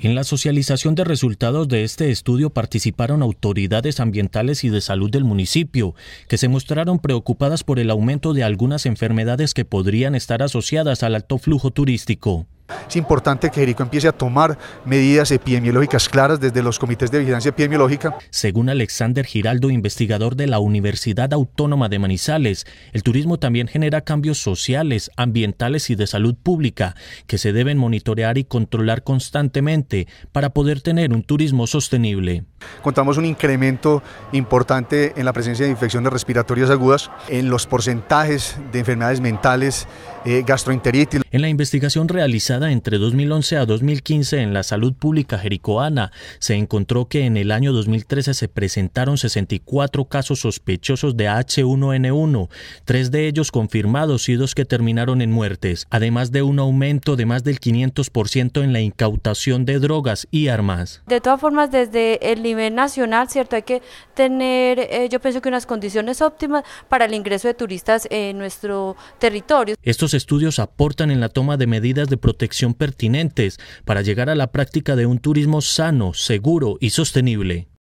En la socialización de resultados de este estudio participaron autoridades ambientales y de salud del municipio, que se mostraron preocupadas por el aumento de algunas enfermedades que podrían estar asociadas al alto flujo turístico. Es importante que Jerico empiece a tomar medidas epidemiológicas claras desde los comités de vigilancia epidemiológica. Según Alexander Giraldo, investigador de la Universidad Autónoma de Manizales, el turismo también genera cambios sociales, ambientales y de salud pública que se deben monitorear y controlar constantemente para poder tener un turismo sostenible. Contamos un incremento importante en la presencia de infecciones respiratorias agudas, en los porcentajes de enfermedades mentales, eh, gastroenteritis. En la investigación realizada entre 2011 a 2015 en la salud pública jericoana, se encontró que en el año 2013 se presentaron 64 casos sospechosos de H1N1, tres de ellos confirmados y dos que terminaron en muertes, además de un aumento de más del 500% en la incautación de drogas y armas. De todas formas, desde el nivel nacional, ¿cierto? Hay que tener, eh, yo pienso que unas condiciones óptimas para el ingreso de turistas en nuestro territorio. Estos estudios aportan en la toma de medidas de protección pertinentes para llegar a la práctica de un turismo sano, seguro y sostenible.